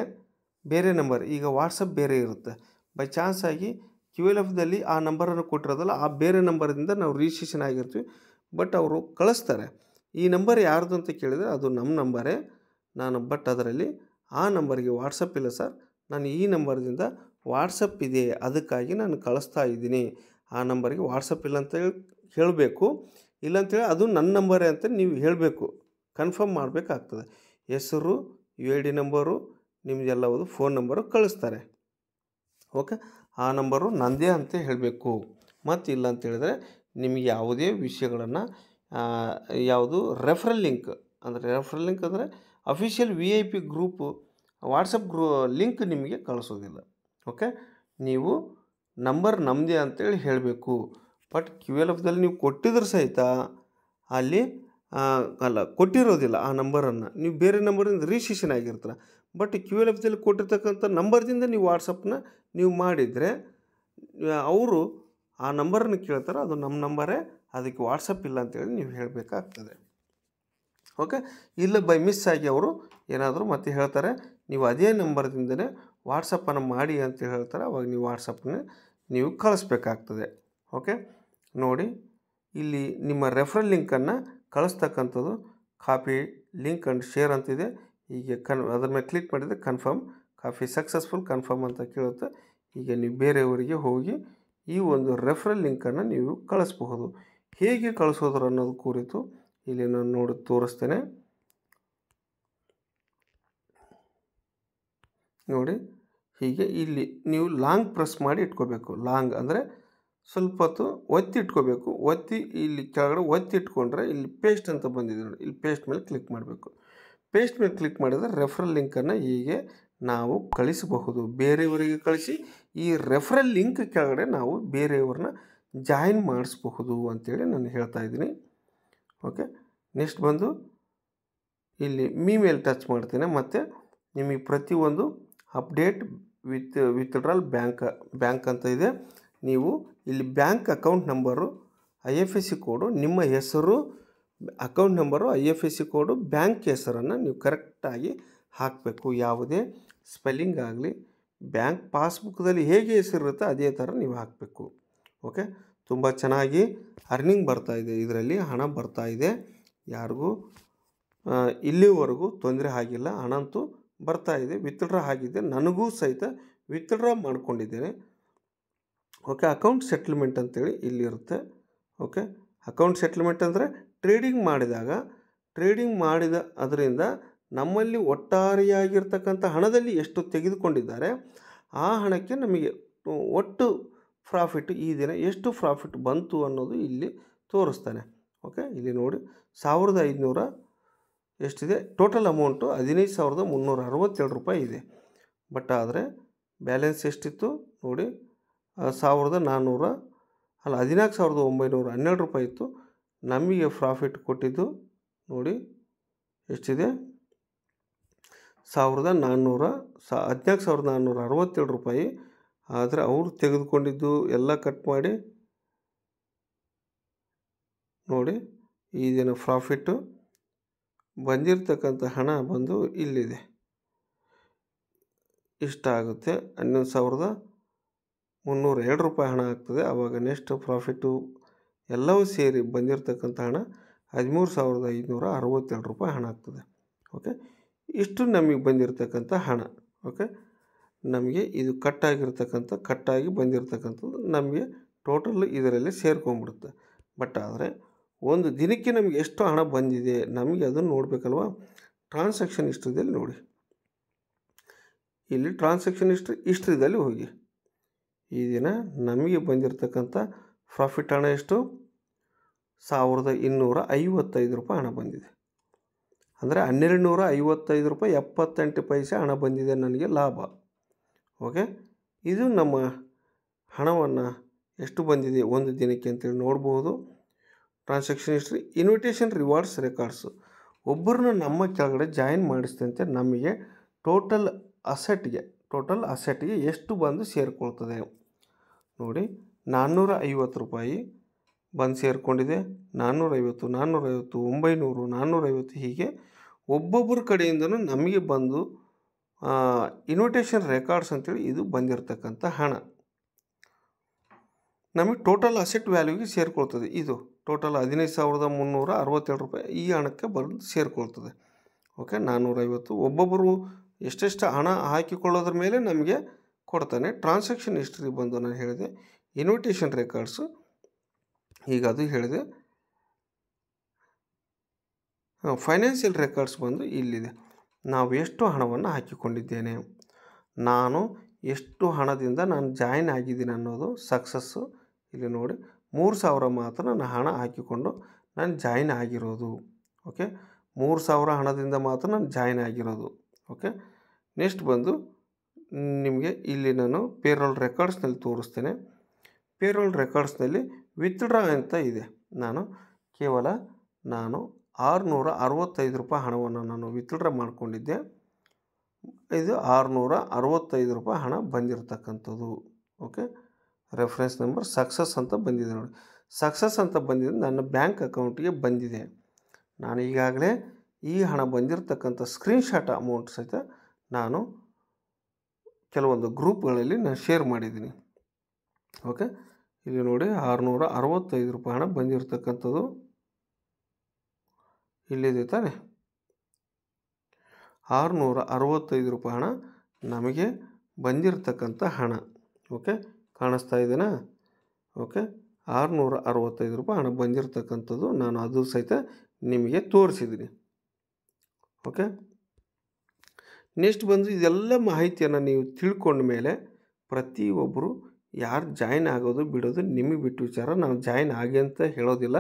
ಬೇರೆ ನಂಬರ್ ಈಗ ವಾಟ್ಸಪ್ ಬೇರೆ ಇರುತ್ತೆ ಬೈ ಚಾನ್ಸಾಗಿ ಕ್ಯೂ ಎಲ್ ಎಫ್ದಲ್ಲಿ ಆ ನಂಬರನ್ನು ಕೊಟ್ಟಿರೋದಲ್ಲ ಆ ಬೇರೆ ನಂಬರ್ದಿಂದ ನಾವು ರಿಜಿಸ್ಟ್ರೇಷನ್ ಆಗಿರ್ತೀವಿ ಬಟ್ ಅವರು ಕಳಿಸ್ತಾರೆ ಈ ನಂಬರ್ ಯಾರ್ದು ಅಂತ ಕೇಳಿದರೆ ಅದು ನಮ್ಮ ನಂಬರೇ ನಾನು ಬಟ್ ಅದರಲ್ಲಿ ಆ ನಂಬರಿಗೆ ವಾಟ್ಸಪ್ ಇಲ್ಲ ಸರ್ ನಾನು ಈ ನಂಬರ್ದಿಂದ ವಾಟ್ಸಪ್ ಇದೆ ಅದಕ್ಕಾಗಿ ನಾನು ಕಳಿಸ್ತಾ ಇದ್ದೀನಿ ಆ ನಂಬರಿಗೆ ವಾಟ್ಸಪ್ ಇಲ್ಲ ಅಂತ ಹೇಳಬೇಕು ಇಲ್ಲ ಅಂತೇಳಿ ಅದು ನನ್ನ ನಂಬರೇ ಅಂತ ನೀವು ಹೇಳಬೇಕು ಕನ್ಫರ್ಮ್ ಮಾಡಬೇಕಾಗ್ತದೆ ಹೆಸರು ಯು ಐ ಡಿ ನಂಬರು ನಿಮಗೆಲ್ಲವೂ ಫೋನ್ ನಂಬರು ಕಳಿಸ್ತಾರೆ ಓಕೆ ಆ ನಂಬರು ನಂದೇ ಅಂತ ಹೇಳಬೇಕು ಮತ್ತು ಇಲ್ಲ ಅಂತೇಳಿದರೆ ನಿಮಗೆ ಯಾವುದೇ ವಿಷಯಗಳನ್ನು ಯಾವುದು ರೆಫ್ರಲ್ ಲಿಂಕ್ ಅಂದರೆ ರೆಫ್ರಲ್ ಲಿಂಕ್ ಅಂದರೆ official V I P group WhatsApp group link ನಿಮಗೆ ಕಳಿಸೋದಿಲ್ಲ ಓಕೆ ನೀವು ನಂಬರ್ ನಮ್ಮದೇ ಅಂತೇಳಿ ಹೇಳಬೇಕು ಬಟ್ ಕ್ಯೂ ಎಲ್ ಎಫ್ದಲ್ಲಿ ನೀವು ಕೊಟ್ಟಿದ್ರೆ ಸಹಿತ ಅಲ್ಲಿ ಅಲ್ಲ ಕೊಟ್ಟಿರೋದಿಲ್ಲ ಆ ನಂಬರನ್ನು ನೀವು ಬೇರೆ ನಂಬರಿಂದ ರಿಜಿಸ್ಟ್ರೇಷನ್ ಆಗಿರ್ತೀರ ಬಟ್ ಕ್ಯೂ ಎಲ್ ಎಫ್ ಎಫ್ದಲ್ಲಿ ಕೊಟ್ಟಿರ್ತಕ್ಕಂಥ ನಂಬರ್ದಿಂದ ನೀವು ವಾಟ್ಸಪ್ನ ನೀವು ಮಾಡಿದರೆ ಅವರು ಆ ನಂಬರನ್ನು ಕೇಳ್ತಾರೆ ಅದು ನಮ್ಮ ನಂಬರೇ ಅದಕ್ಕೆ ವಾಟ್ಸಪ್ ಇಲ್ಲ ಅಂತೇಳಿ ನೀವು ಹೇಳಬೇಕಾಗ್ತದೆ ಓಕೆ ಇಲ್ಲ ಬೈ ಮಿಸ್ ಆಗಿ ಅವರು ಏನಾದರೂ ಮತ್ತೆ ಹೇಳ್ತಾರೆ ನೀವು ಅದೇ ನಂಬರ್ದಿಂದನೇ ವಾಟ್ಸಪ್ಪನ್ನು ಮಾಡಿ ಅಂತ ಹೇಳ್ತಾರೆ ಅವಾಗ ನೀವು ವಾಟ್ಸಪ್ನ ನೀವು ಕಳಿಸ್ಬೇಕಾಗ್ತದೆ ಓಕೆ ನೋಡಿ ಇಲ್ಲಿ ನಿಮ್ಮ ರೆಫ್ರಲ್ ಲಿಂಕನ್ನು ಕಳಿಸ್ತಕ್ಕಂಥದ್ದು ಕಾಪಿ ಲಿಂಕ್ ಆ್ಯಂಡ್ ಶೇರ್ ಅಂತಿದೆ ಹೀಗೆ ಕನ್ ಅದ್ರ ಮೇಲೆ ಕ್ಲಿಕ್ ಮಾಡಿದರೆ ಕನ್ಫರ್ಮ್ ಕಾಫಿ ಸಕ್ಸಸ್ಫುಲ್ ಕನ್ಫರ್ಮ್ ಅಂತ ಕೇಳುತ್ತೆ ಹೀಗೆ ನೀವು ಬೇರೆಯವರಿಗೆ ಹೋಗಿ ಈ ಒಂದು ರೆಫ್ರಲ್ ಲಿಂಕನ್ನು ನೀವು ಕಳಿಸ್ಬಹುದು ಹೇಗೆ ಕಳಿಸೋದ್ರ ಅನ್ನೋದು ಕುರಿತು ಇಲ್ಲಿ ನಾನು ನೋಡಿ ತೋರಿಸ್ತೇನೆ ನೋಡಿ ಹೀಗೆ ಇಲ್ಲಿ ನೀವು ಲಾಂಗ್ ಪ್ರೆಸ್ ಮಾಡಿ ಇಟ್ಕೋಬೇಕು ಲಾಂಗ್ ಅಂದರೆ ಸ್ವಲ್ಪ ಹೊತ್ತು ಒತ್ತಿ ಇಟ್ಕೋಬೇಕು ಒತ್ತಿ ಇಲ್ಲಿ ಕೆಳಗಡೆ ಒತ್ತಿ ಇಟ್ಕೊಂಡ್ರೆ ಇಲ್ಲಿ ಪೇಸ್ಟ್ ಅಂತ ಬಂದಿದೆ ನೋಡಿ ಇಲ್ಲಿ ಪೇಸ್ಟ್ ಮೇಲೆ ಕ್ಲಿಕ್ ಮಾಡಬೇಕು ಪೇಸ್ಟ್ ಮೇಲೆ ಕ್ಲಿಕ್ ಮಾಡಿದರೆ ರೆಫ್ರಲ್ ಲಿಂಕನ್ನು ಹೀಗೆ ನಾವು ಕಳಿಸಬಹುದು ಬೇರೆಯವರಿಗೆ ಕಳಿಸಿ ಈ ರೆಫ್ರಲ್ ಲಿಂಕ್ ಕೆಳಗಡೆ ನಾವು ಬೇರೆಯವ್ರನ್ನ ಜಾಯಿನ್ ಮಾಡಿಸ್ಬಹುದು ಅಂತೇಳಿ ನಾನು ಹೇಳ್ತಾ ಇದ್ದೀನಿ ಓಕೆ ನೆಕ್ಸ್ಟ್ ಬಂದು ಇಲ್ಲಿ ಮೀ ಮೇಲೆ ಟಚ್ ಮಾಡ್ತೇನೆ ಮತ್ತು ನಿಮಗೆ ಪ್ರತಿಯೊಂದು update with withdrawal bank bank ಅಂತ ಇದೆ ನೀವು ಇಲ್ಲಿ bank account number I F S C code ನಿಮ್ಮ ಹೆಸರು account number I F S C code bank ಹೆಸರನ್ನು ನೀವು ಕರೆಕ್ಟಾಗಿ ಹಾಕಬೇಕು ಯಾವುದೇ ಸ್ಪೆಲ್ಲಿಂಗ್ ಆಗಲಿ ಬ್ಯಾಂಕ್ ಪಾಸ್ಬುಕ್ದಲ್ಲಿ ಹೇಗೆ ಹೆಸರಿರುತ್ತೋ ಅದೇ ಥರ ನೀವು ಹಾಕಬೇಕು ಓಕೆ ತುಂಬ ಚೆನ್ನಾಗಿ ಅರ್ನಿಂಗ್ ಬರ್ತಾಯಿದೆ ಇದೆ ಇದರಲ್ಲಿ ಹಣ ಬರ್ತಾಯಿದೆ ಇದೆ ಯಾರಿಗೂ ಇಲ್ಲಿವರೆಗೂ ತೊಂದರೆ ಆಗಿಲ್ಲ ಹಣ ಅಂತೂ ಬರ್ತಾ ಇದೆ ವಿತ್ಡ್ರಾ ಆಗಿದೆ ನನಗೂ ಸಹಿತ ವಿತ್ಡ್ರಾ ಮಾಡ್ಕೊಂಡಿದ್ದೇನೆ ಓಕೆ ಅಕೌಂಟ್ ಸೆಟ್ಲ್ಮೆಂಟ್ ಅಂತೇಳಿ ಇಲ್ಲಿರುತ್ತೆ ಓಕೆ ಅಕೌಂಟ್ ಸೆಟ್ಲ್ಮೆಂಟ್ ಅಂದರೆ ಟ್ರೇಡಿಂಗ್ ಮಾಡಿದಾಗ ಟ್ರೇಡಿಂಗ್ ಮಾಡಿದ ಅದರಿಂದ ನಮ್ಮಲ್ಲಿ ಒಟ್ಟಾರೆಯಾಗಿರ್ತಕ್ಕಂಥ ಹಣದಲ್ಲಿ ಎಷ್ಟು ತೆಗೆದುಕೊಂಡಿದ್ದಾರೆ ಆ ಹಣಕ್ಕೆ ನಮಗೆ ಒಟ್ಟು ಪ್ರಾಫಿಟ್ ಈ ದಿನ ಎಷ್ಟು ಪ್ರಾಫಿಟ್ ಬಂತು ಅನ್ನೋದು ಇಲ್ಲಿ ತೋರಿಸ್ತಾನೆ ಓಕೆ ಇಲ್ಲಿ ನೋಡಿ ಸಾವಿರದ ಐದುನೂರ ಎಷ್ಟಿದೆ ಟೋಟಲ್ ಅಮೌಂಟು ಹದಿನೈದು ಸಾವಿರದ ಮುನ್ನೂರ ಅರವತ್ತೇಳು ರೂಪಾಯಿ ಇದೆ ಬಟ್ ಆದರೆ ಬ್ಯಾಲೆನ್ಸ್ ಎಷ್ಟಿತ್ತು ನೋಡಿ ಸಾವಿರದ ನಾನ್ನೂರ ಅಲ್ಲ ಹದಿನಾಲ್ಕು ಸಾವಿರದ ಒಂಬೈನೂರ ಹನ್ನೆರಡು ರೂಪಾಯಿ ಇತ್ತು ನಮಗೆ ಪ್ರಾಫಿಟ್ ಕೊಟ್ಟಿದ್ದು ನೋಡಿ ಎಷ್ಟಿದೆ ಸಾವಿರದ ನಾನ್ನೂರ ಸಾ ಹದಿನಾಲ್ಕು ಸಾವಿರದ ನಾನ್ನೂರ ಅರವತ್ತೇಳು ರೂಪಾಯಿ ಆದರೆ ಅವರು ತೆಗೆದುಕೊಂಡಿದ್ದು ಎಲ್ಲ ಕಟ್ ಮಾಡಿ ನೋಡಿ ಈಗಿನ ಪ್ರಾಫಿಟ್ಟು ಬಂದಿರತಕ್ಕಂಥ ಹಣ ಬಂದು ಇಲ್ಲಿದೆ ಇಷ್ಟ ಆಗುತ್ತೆ ಹನ್ನೊಂದು ಸಾವಿರದ ಮುನ್ನೂರ ಎರಡು ರೂಪಾಯಿ ಹಣ ಆಗ್ತದೆ ಆವಾಗ ನೆಕ್ಸ್ಟ್ ಪ್ರಾಫಿಟ್ಟು ಎಲ್ಲವೂ ಸೇರಿ ಬಂದಿರತಕ್ಕಂಥ ಹಣ ಹದಿಮೂರು ಸಾವಿರದ ಐದುನೂರ ಅರವತ್ತೆರಡು ರೂಪಾಯಿ ಹಣ ಆಗ್ತದೆ ಓಕೆ ಇಷ್ಟು ನಮಗೆ ಬಂದಿರತಕ್ಕಂಥ ಹಣ ಓಕೆ ನಮಗೆ ಇದು ಕಟ್ಟಾಗಿರ್ತಕ್ಕಂಥ ಕಟ್ಟಾಗಿ ಬಂದಿರತಕ್ಕಂಥದ್ದು ನಮಗೆ ಟೋಟಲ್ ಇದರಲ್ಲಿ ಸೇರ್ಕೊಂಬಿಡುತ್ತೆ ಬಟ್ ಆದರೆ ಒಂದು ದಿನಕ್ಕೆ ನಮಗೆ ಎಷ್ಟು ಹಣ ಬಂದಿದೆ ನಮಗೆ ಅದನ್ನು ನೋಡಬೇಕಲ್ವ ಟ್ರಾನ್ಸಾಕ್ಷನ್ ಇಸ್ಟ್ರಿದಲ್ಲಿ ನೋಡಿ ಇಲ್ಲಿ ಟ್ರಾನ್ಸಾಕ್ಷನ್ ಇಸ್ಟ್ರಿ ಇಸ್ಟ್ರಿದಲ್ಲಿ ಹೋಗಿ ಈ ದಿನ ನಮಗೆ ಬಂದಿರತಕ್ಕಂಥ ಪ್ರಾಫಿಟ್ ಹಣ ಎಷ್ಟು ಸಾವಿರದ ಇನ್ನೂರ ಐವತ್ತೈದು ರೂಪಾಯಿ ಹಣ ಬಂದಿದೆ ಅಂದರೆ ಹನ್ನೆರಡು ನೂರ ಐವತ್ತೈದು ರೂಪಾಯಿ ಎಪ್ಪತ್ತೆಂಟು ಪೈಸೆ ಹಣ ಬಂದಿದೆ ನನಗೆ ಲಾಭ ಓಕೆ ಇದು ನಮ್ಮ ಹಣವನ್ನು ಎಷ್ಟು ಬಂದಿದೆ ಒಂದು ದಿನಕ್ಕೆ ಅಂತೇಳಿ ನೋಡ್ಬೋದು transaction history invitation rewards records ಒಬ್ಬರನ್ನ ನಮ್ಮ ಕೆಳಗಡೆ ಜಾಯಿನ್ ಮಾಡಿಸಿದಂತೆ ನಮಗೆ ಟೋಟಲ್ ಅಸೆಟ್ಗೆ ಟೋಟಲ್ ಅಸೆಟ್ಗೆ ಎಷ್ಟು ಬಂದು ಸೇರಿಕೊಳ್ತದೆ ನೋಡಿ ನಾನ್ನೂರ ಐವತ್ತು ರೂಪಾಯಿ ಬಂದು ಸೇರಿಕೊಂಡಿದೆ ನಾನ್ನೂರೈವತ್ತು ನಾನ್ನೂರೈವತ್ತು ಒಂಬೈನೂರು ನಾನ್ನೂರೈವತ್ತು ಹೀಗೆ ಒಬ್ಬೊಬ್ಬರ ಕಡೆಯಿಂದನೂ ನಮಗೆ ಬಂದು ಇನ್ವಿಟೇಷನ್ ರೆಕಾರ್ಡ್ಸ್ ಅಂತೇಳಿ ಇದು ಬಂದಿರತಕ್ಕಂಥ ಹಣ ನಮಗೆ ಟೋಟಲ್ ಅಸೆಟ್ ವ್ಯಾಲ್ಯೂಗೆ ಸೇರಿಕೊಳ್ತದೆ ಇದು ಟೋಟಲ್ ಹದಿನೈದು ಸಾವಿರದ ಮುನ್ನೂರ ಅರವತ್ತೇಳು ರೂಪಾಯಿ ಈ ಹಣಕ್ಕೆ ಬಂದು ಸೇರಿಕೊಳ್ತದೆ ಓಕೆ ನಾನ್ನೂರೈವತ್ತು ಒಬ್ಬೊಬ್ಬರು ಎಷ್ಟೆಷ್ಟು ಹಣ ಹಾಕಿಕೊಳ್ಳೋದ್ರ ಮೇಲೆ ನಮಗೆ ಕೊಡ್ತಾನೆ ಟ್ರಾನ್ಸಾಕ್ಷನ್ ಹಿಸ್ಟ್ರಿ ಬಂದು ನಾನು ಹೇಳಿದೆ ಇನ್ವಿಟೇಷನ್ ರೆಕಾರ್ಡ್ಸು ಈಗ ಅದು ಹೇಳಿದೆ ಫೈನಾನ್ಷಿಯಲ್ ರೆಕಾರ್ಡ್ಸ್ ಬಂದು ಇಲ್ಲಿದೆ ನಾವು ಎಷ್ಟು ಹಣವನ್ನು ಹಾಕಿಕೊಂಡಿದ್ದೇನೆ ನಾನು ಎಷ್ಟು ಹಣದಿಂದ ನಾನು ಜಾಯಿನ್ ಆಗಿದ್ದೀನಿ ಅನ್ನೋದು ಸಕ್ಸಸ್ಸು ಇಲ್ಲಿ ನೋಡಿ ಮೂರು ಸಾವಿರ ಮಾತ್ರ ನಾನು ಹಣ ಹಾಕಿಕೊಂಡು ನಾನು ಜಾಯಿನ್ ಆಗಿರೋದು ಓಕೆ ಮೂರು ಸಾವಿರ ಹಣದಿಂದ ಮಾತ್ರ ನಾನು ಜಾಯಿನ್ ಆಗಿರೋದು ಓಕೆ ನೆಕ್ಸ್ಟ್ ಬಂದು ನಿಮಗೆ ಇಲ್ಲಿ ನಾನು ಪೇರೋಲ್ ರೆಕಾರ್ಡ್ಸ್ನಲ್ಲಿ ತೋರಿಸ್ತೇನೆ ಪೇರೋಲ್ ರೆಕಾರ್ಡ್ಸ್ನಲ್ಲಿ ವಿತ್ಡ್ರಾ ಅಂತ ಇದೆ ನಾನು ಕೇವಲ ನಾನು ಆರುನೂರ ಅರವತ್ತೈದು ರೂಪಾಯಿ ಹಣವನ್ನು ನಾನು ವಿತ್ಡ್ರಾ ಮಾಡಿಕೊಂಡಿದ್ದೆ ಇದು ಆರುನೂರ ಅರವತ್ತೈದು ರೂಪಾಯಿ ಹಣ ಬಂದಿರತಕ್ಕಂಥದ್ದು ಓಕೆ ರೆಫರೆನ್ಸ್ ನಂಬರ್ ಸಕ್ಸಸ್ ಅಂತ ಬಂದಿದೆ ನೋಡಿ ಸಕ್ಸಸ್ ಅಂತ ಬಂದಿದ್ದು ನನ್ನ ಬ್ಯಾಂಕ್ ಅಕೌಂಟಿಗೆ ಬಂದಿದೆ ನಾನು ಈಗಾಗಲೇ ಈ ಹಣ ಬಂದಿರತಕ್ಕಂಥ ಸ್ಕ್ರೀನ್ಶಾಟ್ ಅಮೌಂಟ್ ಸಹಿತ ನಾನು ಕೆಲವೊಂದು ಗ್ರೂಪ್ಗಳಲ್ಲಿ ನಾನು ಶೇರ್ ಮಾಡಿದ್ದೀನಿ ಓಕೆ ಇಲ್ಲಿ ನೋಡಿ ಆರುನೂರ ಅರವತ್ತೈದು ರೂಪಾಯಿ ಹಣ ಬಂದಿರತಕ್ಕಂಥದ್ದು ಇಲ್ಲಿದೆ ತಾನೆ ಆರುನೂರ ಅರವತ್ತೈದು ರೂಪಾಯಿ ಹಣ ನಮಗೆ ಬಂದಿರತಕ್ಕಂಥ ಹಣ ಓಕೆ ಕಾಣಿಸ್ತಾ ಇದೆಯಾ ಓಕೆ ಆರುನೂರ ಅರವತ್ತೈದು ರೂಪಾಯಿ ಹಣ ಬಂದಿರತಕ್ಕಂಥದ್ದು ನಾನು ಅದು ಸಹಿತ ನಿಮಗೆ ತೋರಿಸಿದ್ದೀನಿ ಓಕೆ ನೆಕ್ಸ್ಟ್ ಬಂದು ಇದೆಲ್ಲ ಮಾಹಿತಿಯನ್ನು ನೀವು ತಿಳ್ಕೊಂಡ ಮೇಲೆ ಪ್ರತಿಯೊಬ್ಬರು ಯಾರು ಜಾಯ್ನ್ ಆಗೋದು ಬಿಡೋದು ನಿಮಗೆ ಬಿಟ್ಟು ವಿಚಾರ ನಾನು ಜಾಯ್ನ್ ಆಗಿ ಅಂತ ಹೇಳೋದಿಲ್ಲ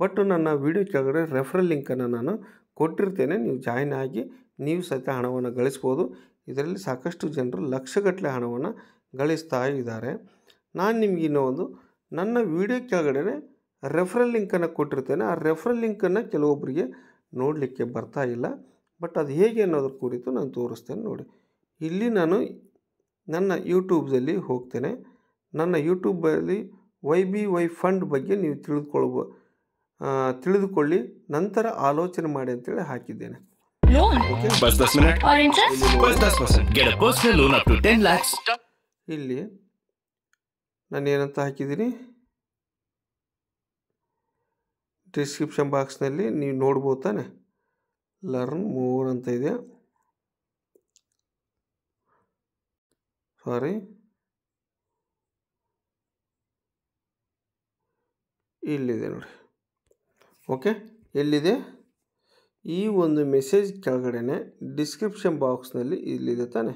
ಬಟ್ ನನ್ನ ವಿಡಿಯೋ ಕೆಳಗಡೆ ರೆಫರಲ್ ಲಿಂಕನ್ನು ನಾನು ಕೊಟ್ಟಿರ್ತೇನೆ ನೀವು ಜಾಯ್ನ್ ಆಗಿ ನೀವು ಸಹಿತ ಹಣವನ್ನು ಗಳಿಸ್ಬೋದು ಇದರಲ್ಲಿ ಸಾಕಷ್ಟು ಜನರು ಲಕ್ಷಗಟ್ಟಲೆ ಹಣವನ್ನು ಗಳಿಸ್ತಾ ಇದ್ದಾರೆ ನಾನು ನಿಮ್ಗೆ ಇನ್ನೂ ಒಂದು ನನ್ನ ವಿಡಿಯೋ ಕೆಳಗಡೆ ರೆಫರಲ್ ಲಿಂಕನ್ನು ಕೊಟ್ಟಿರ್ತೇನೆ ಆ ರೆಫರಲ್ ಲಿಂಕನ್ನು ಕೆಲವೊಬ್ಬರಿಗೆ ನೋಡಲಿಕ್ಕೆ ಬರ್ತಾ ಇಲ್ಲ ಬಟ್ ಅದು ಹೇಗೆ ಅನ್ನೋದ್ರ ಕುರಿತು ನಾನು ತೋರಿಸ್ತೇನೆ ನೋಡಿ ಇಲ್ಲಿ ನಾನು ನನ್ನ ಯೂಟ್ಯೂಬ್ದಲ್ಲಿ ಹೋಗ್ತೇನೆ ನನ್ನ ಯೂಟ್ಯೂಬಲ್ಲಿ ವೈ ಬಿ ವೈ ಫಂಡ್ ಬಗ್ಗೆ ನೀವು ತಿಳಿದುಕೊಳ್ಬ ತಿಳಿದುಕೊಳ್ಳಿ ನಂತರ ಆಲೋಚನೆ ಮಾಡಿ ಅಂತೇಳಿ ಹಾಕಿದ್ದೇನೆ ಇಲ್ಲಿ ನಾನು ಏನಂತ ಹಾಕಿದ್ದೀನಿ ಡಿಸ್ಕ್ರಿಪ್ಷನ್ ಬಾಕ್ಸ್ನಲ್ಲಿ ನೀವು ನೋಡ್ಬೋದು ತಾನೆ ಲರ್ನ್ ಮೋರ್ ಅಂತ ಇದೆ ಸಾರಿ ಇಲ್ಲಿದೆ ನೋಡಿ ಓಕೆ ಎಲ್ಲಿದೆ ಈ ಒಂದು ಮೆಸೇಜ್ ಕೆಳಗಡೆನೆ ಡಿಸ್ಕ್ರಿಪ್ಷನ್ ಬಾಕ್ಸ್ನಲ್ಲಿ ಇಲ್ಲಿದೆ ತಾನೆ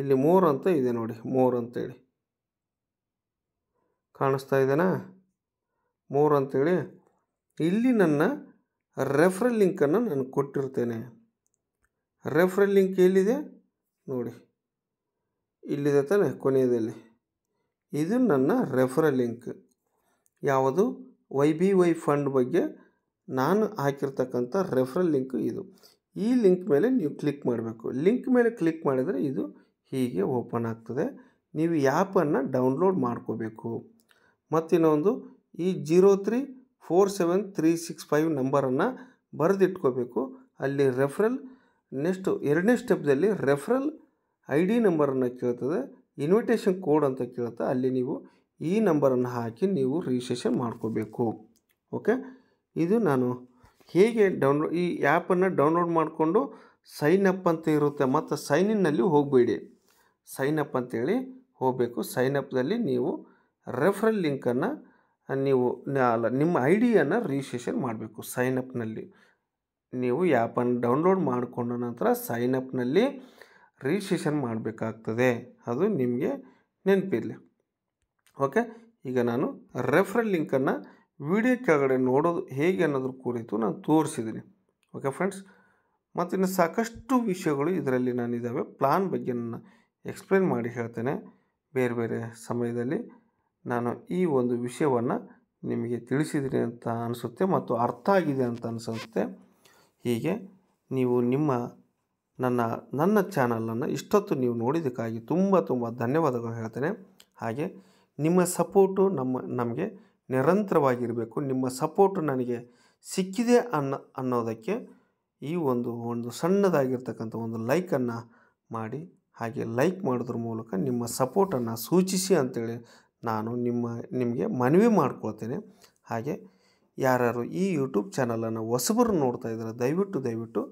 ಇಲ್ಲಿ ಮೋರ್ ಅಂತ ಇದೆ ನೋಡಿ ಮೋರ್ ಅಂತೇಳಿ ಕಾಣಿಸ್ತಾ ಇದ್ದೇನಾ ಮೋರ್ ಅಂತೇಳಿ ಇಲ್ಲಿ ನನ್ನ ರೆಫ್ರಲ್ ಲಿಂಕನ್ನು ನಾನು ಕೊಟ್ಟಿರ್ತೇನೆ ರೆಫ್ರಲ್ ಲಿಂಕ್ ಎಲ್ಲಿದೆ ನೋಡಿ ಇಲ್ಲಿದೆ ತಾನೆ ಕೊನೆಯದಲ್ಲಿ ಇದು ನನ್ನ ರೆಫರಲ್ ಲಿಂಕ್ ಯಾವುದು ವೈ ಬಿ ವೈ ಫಂಡ್ ಬಗ್ಗೆ ನಾನು ಹಾಕಿರ್ತಕ್ಕಂಥ ರೆಫ್ರಲ್ ಲಿಂಕ್ ಇದು ಈ ಲಿಂಕ್ ಮೇಲೆ ನೀವು ಕ್ಲಿಕ್ ಮಾಡಬೇಕು ಲಿಂಕ್ ಮೇಲೆ ಕ್ಲಿಕ್ ಮಾಡಿದರೆ ಇದು ಹೀಗೆ ಓಪನ್ ಆಗ್ತದೆ ನೀವು ಆ್ಯಪನ್ನು ಡೌನ್ಲೋಡ್ ಮಾಡ್ಕೋಬೇಕು ಮತ್ತಿನ್ನೊಂದು ಈ zero three four seven three six five ನಂಬರನ್ನು ಬರೆದಿಟ್ಕೋಬೇಕು ಅಲ್ಲಿ ರೆಫ್ರಲ್ ನೆಕ್ಸ್ಟು ಎರಡನೇ ಸ್ಟೆಪ್ದಲ್ಲಿ ರೆಫ್ರಲ್ ಐ ಡಿ ನಂಬರನ್ನು ಕೇಳ್ತದೆ ಇನ್ವಿಟೇಷನ್ ಕೋಡ್ ಅಂತ ಕೇಳ್ತಾ ಅಲ್ಲಿ ನೀವು ಈ ನಂಬರನ್ನು ಹಾಕಿ ನೀವು ರಿಜಿಸ್ಟ್ರೇಷನ್ ಮಾಡ್ಕೋಬೇಕು ಓಕೆ ಇದು ನಾನು ಹೇಗೆ ಡೌನ್ಲೋಡ್ ಈ ಆ್ಯಪನ್ನು ಡೌನ್ಲೋಡ್ ಮಾಡಿಕೊಂಡು ಸೈನ್ ಅಪ್ ಅಂತ ಇರುತ್ತೆ ಮತ್ತು ಸೈನ್ ಇನ್ನಲ್ಲಿ ಹೋಗಬೇಡಿ ಸೈನ್ ಅಪ್ ಅಂತೇಳಿ ಹೋಗಬೇಕು ಸೈನ್ ಅಪ್ನಲ್ಲಿ ನೀವು ರೆಫ್ರಲ್ ಲಿಂಕನ್ನು ನೀವು ಅಲ್ಲ ನಿಮ್ಮ ಐ ಡಿಯನ್ನು ರಿಜಿಸ್ಟ್ರೇಷನ್ ಮಾಡಬೇಕು ಸೈನ್ ಅಪ್ನಲ್ಲಿ ನೀವು ಆ್ಯಪನ್ನು ಡೌನ್ಲೋಡ್ ಮಾಡಿಕೊಂಡ ನಂತರ ಸೈನ್ ಅಪ್ನಲ್ಲಿ ರಿಜಿಸ್ಟ್ರೇಷನ್ ಮಾಡಬೇಕಾಗ್ತದೆ ಅದು ನಿಮಗೆ ನೆನಪಿರಲಿ ಓಕೆ ಈಗ ನಾನು ರೆಫ್ರಲ್ ಲಿಂಕನ್ನು ವಿಡಿಯೋ ಕೆಳಗಡೆ ನೋಡೋದು ಹೇಗೆ ಅನ್ನೋದ್ರ ಕುರಿತು ನಾನು ತೋರಿಸಿದ್ದೀನಿ ಓಕೆ ಫ್ರೆಂಡ್ಸ್ ಮತ್ತು ಇನ್ನು ಸಾಕಷ್ಟು ವಿಷಯಗಳು ಇದರಲ್ಲಿ ನಾನು ಪ್ಲಾನ್ ಬಗ್ಗೆ ನಾನು ಎಕ್ಸ್ಪ್ಲೇನ್ ಮಾಡಿ ಹೇಳ್ತೇನೆ ಬೇರೆ ಬೇರೆ ಸಮಯದಲ್ಲಿ ನಾನು ಈ ಒಂದು ವಿಷಯವನ್ನು ನಿಮಗೆ ತಿಳಿಸಿದ್ದೀನಿ ಅಂತ ಅನಿಸುತ್ತೆ ಮತ್ತು ಅರ್ಥ ಆಗಿದೆ ಅಂತ ಅನಿಸುತ್ತೆ ಹೀಗೆ ನೀವು ನಿಮ್ಮ ನನ್ನ ನನ್ನ ಚಾನಲನ್ನು ಇಷ್ಟೊತ್ತು ನೀವು ನೋಡಿದ್ದಕ್ಕಾಗಿ ತುಂಬ ತುಂಬ ಧನ್ಯವಾದಗಳು ಹೇಳ್ತೇನೆ ಹಾಗೆ ನಿಮ್ಮ ಸಪೋರ್ಟು ನಮ್ಮ ನಮಗೆ ನಿರಂತರವಾಗಿರಬೇಕು ನಿಮ್ಮ ಸಪೋರ್ಟು ನನಗೆ ಸಿಕ್ಕಿದೆ ಅನ್ನೋ ಅನ್ನೋದಕ್ಕೆ ಈ ಒಂದು ಒಂದು ಸಣ್ಣದಾಗಿರ್ತಕ್ಕಂಥ ಒಂದು ಲೈಕನ್ನು ಮಾಡಿ ಹಾಗೆ ಲೈಕ್ ಮಾಡೋದ್ರ ಮೂಲಕ ನಿಮ್ಮ ಸಪೋರ್ಟನ್ನು ಸೂಚಿಸಿ ಅಂತೇಳಿ ನಾನು ನಿಮ್ಮ ನಿಮಗೆ ಮನವಿ ಮಾಡ್ಕೊಳ್ತೇನೆ ಹಾಗೆ ಯಾರು ಈ ಯೂಟ್ಯೂಬ್ ಚಾನಲನ್ನು ಹೊಸಬರು ನೋಡ್ತಾ ಇದ್ದಾರೆ ದಯವಿಟ್ಟು ದಯವಿಟ್ಟು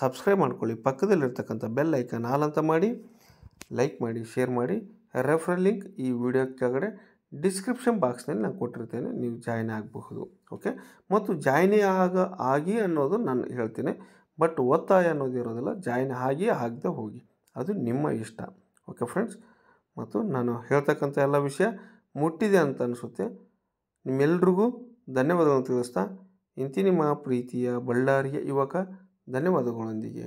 ಸಬ್ಸ್ಕ್ರೈಬ್ ಮಾಡ್ಕೊಳ್ಳಿ ಪಕ್ಕದಲ್ಲಿರ್ತಕ್ಕಂಥ ಬೆಲ್ ಐಕನ್ ಹಾಲಂತ ಮಾಡಿ ಲೈಕ್ ಮಾಡಿ ಶೇರ್ ಮಾಡಿ ರೆಫ್ರಲ್ ಲಿಂಕ್ ಈ ವಿಡಿಯೋ ಕೆಳಗಡೆ ಡಿಸ್ಕ್ರಿಪ್ಷನ್ ಬಾಕ್ಸ್ನಲ್ಲಿ ನಾನು ಕೊಟ್ಟಿರ್ತೇನೆ ನೀವು ಜಾಯ್ನ್ ಆಗಬಹುದು ಓಕೆ ಮತ್ತು ಜಾಯ್ನ್ ಆಗ ಆಗಿ ಅನ್ನೋದು ನಾನು ಹೇಳ್ತೀನಿ ಬಟ್ ಒತ್ತಾಯ ಅನ್ನೋದು ಇರೋದಿಲ್ಲ ಜಾಯ್ನ್ ಆಗಿ ಆಗದೆ ಹೋಗಿ ಅದು ನಿಮ್ಮ ಇಷ್ಟ ಓಕೆ ಫ್ರೆಂಡ್ಸ್ ಮತ್ತು ನಾನು ಹೇಳ್ತಕ್ಕಂಥ ಎಲ್ಲ ವಿಷಯ ಮುಟ್ಟಿದೆ ಅಂತ ಅನಿಸುತ್ತೆ ನಿಮ್ಮೆಲ್ರಿಗೂ ಧನ್ಯವಾದಗಳನ್ನು ತಿಳಿಸ್ತಾ ಇಂತಿ ನಿಮ್ಮ ಪ್ರೀತಿಯ ಬಳ್ಳಾರಿಯ ಯುವಕ ಧನ್ಯವಾದಗಳೊಂದಿಗೆ